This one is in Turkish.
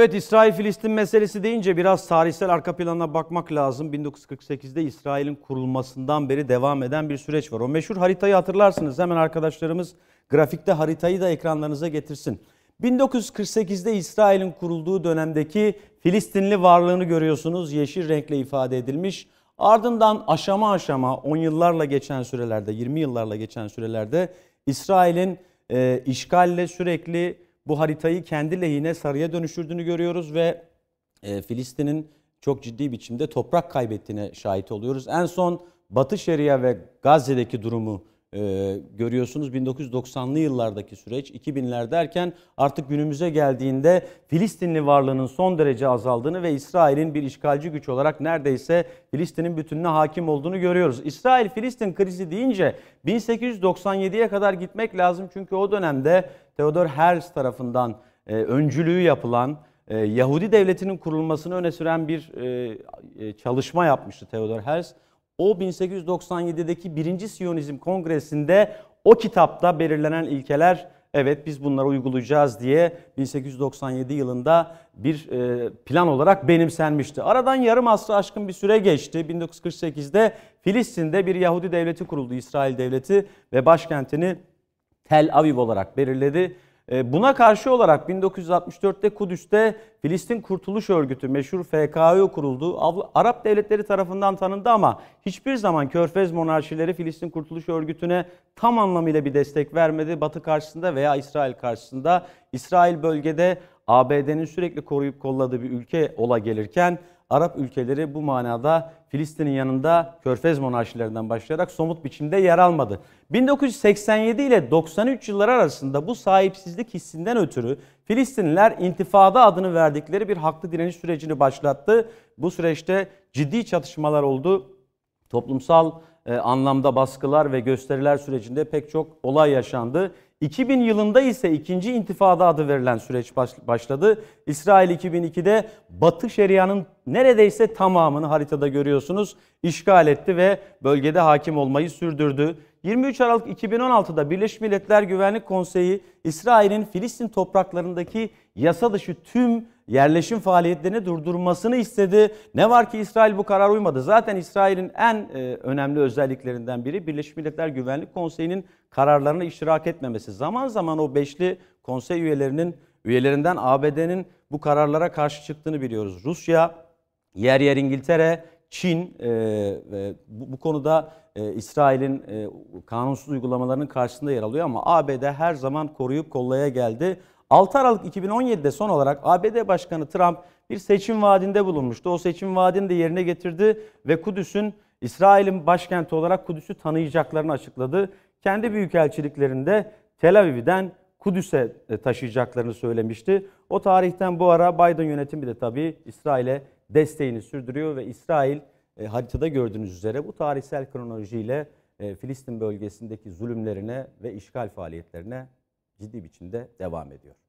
Evet İsrail-Filistin meselesi deyince biraz tarihsel arka planına bakmak lazım. 1948'de İsrail'in kurulmasından beri devam eden bir süreç var. O meşhur haritayı hatırlarsınız. Hemen arkadaşlarımız grafikte haritayı da ekranlarınıza getirsin. 1948'de İsrail'in kurulduğu dönemdeki Filistinli varlığını görüyorsunuz. Yeşil renkle ifade edilmiş. Ardından aşama aşama 10 yıllarla geçen sürelerde, 20 yıllarla geçen sürelerde İsrail'in e, işgalle sürekli bu haritayı kendi lehine sarıya dönüştürdüğünü görüyoruz ve e, Filistin'in çok ciddi biçimde toprak kaybettiğine şahit oluyoruz. En son Batı Şeria ve Gazze'deki durumu ee, görüyorsunuz 1990'lı yıllardaki süreç 2000'ler derken artık günümüze geldiğinde Filistinli varlığının son derece azaldığını ve İsrail'in bir işgalci güç olarak neredeyse Filistin'in bütününe hakim olduğunu görüyoruz. İsrail-Filistin krizi deyince 1897'ye kadar gitmek lazım çünkü o dönemde Theodor Herz tarafından e, öncülüğü yapılan e, Yahudi devletinin kurulmasını öne süren bir e, çalışma yapmıştı Theodor Herz o 1897'deki birinci Siyonizm Kongresi'nde o kitapta belirlenen ilkeler evet biz bunları uygulayacağız diye 1897 yılında bir e, plan olarak benimsenmişti. Aradan yarım asrı aşkın bir süre geçti. 1948'de Filistin'de bir Yahudi devleti kuruldu İsrail devleti ve başkentini Tel Aviv olarak belirledi e, buna karşı olarak 1964'te Kudüs'te Filistin Kurtuluş Örgütü meşhur FKÖ kuruldu. Arap devletleri tarafından tanındı ama hiçbir zaman Körfez monarşileri Filistin Kurtuluş Örgütü'ne tam anlamıyla bir destek vermedi. Batı karşısında veya İsrail karşısında. İsrail bölgede ABD'nin sürekli koruyup kolladığı bir ülke ola gelirken Arap ülkeleri bu manada Filistin'in yanında Körfez monarşilerinden başlayarak somut biçimde yer almadı. 1987 ile 93 yılları arasında bu sahipsizlik hissinden ötürü Filistinliler intifada adını verdikleri bir haklı direniş sürecini başlattı. Bu süreçte ciddi çatışmalar oldu. Toplumsal e, anlamda baskılar ve gösteriler sürecinde pek çok olay yaşandı. 2000 yılında ise ikinci intifada adı verilen süreç başladı. İsrail 2002'de Batı Şeria'nın neredeyse tamamını haritada görüyorsunuz. işgal etti ve bölgede hakim olmayı sürdürdü. 23 Aralık 2016'da Birleşmiş Milletler Güvenlik Konseyi İsrail'in Filistin topraklarındaki yasa dışı tüm yerleşim faaliyetlerini durdurmasını istedi. Ne var ki İsrail bu karar uymadı. Zaten İsrail'in en e, önemli özelliklerinden biri Birleşmiş Milletler Güvenlik Konseyi'nin kararlarına iştirak etmemesi. Zaman zaman o beşli konsey üyelerinin üyelerinden ABD'nin bu kararlara karşı çıktığını biliyoruz. Rusya, Yer yer İngiltere, Çin e, e, bu, bu konuda e, İsrail'in e, kanunsuz uygulamalarının karşısında yer alıyor ama ABD her zaman koruyup kollaya geldi. 6 Aralık 2017'de son olarak ABD Başkanı Trump bir seçim vaadinde bulunmuştu. O seçim vaadini de yerine getirdi ve Kudüs'ün İsrail'in başkenti olarak Kudüs'ü tanıyacaklarını açıkladı. Kendi büyükelçiliklerinde Tel Aviv'den Kudüs'e e, taşıyacaklarını söylemişti. O tarihten bu ara Biden yönetimi de tabii İsrail'e desteğini sürdürüyor ve İsrail e, haritada gördüğünüz üzere bu tarihsel kronolojiyle e, Filistin bölgesindeki zulümlerine ve işgal faaliyetlerine ciddi biçimde devam ediyor.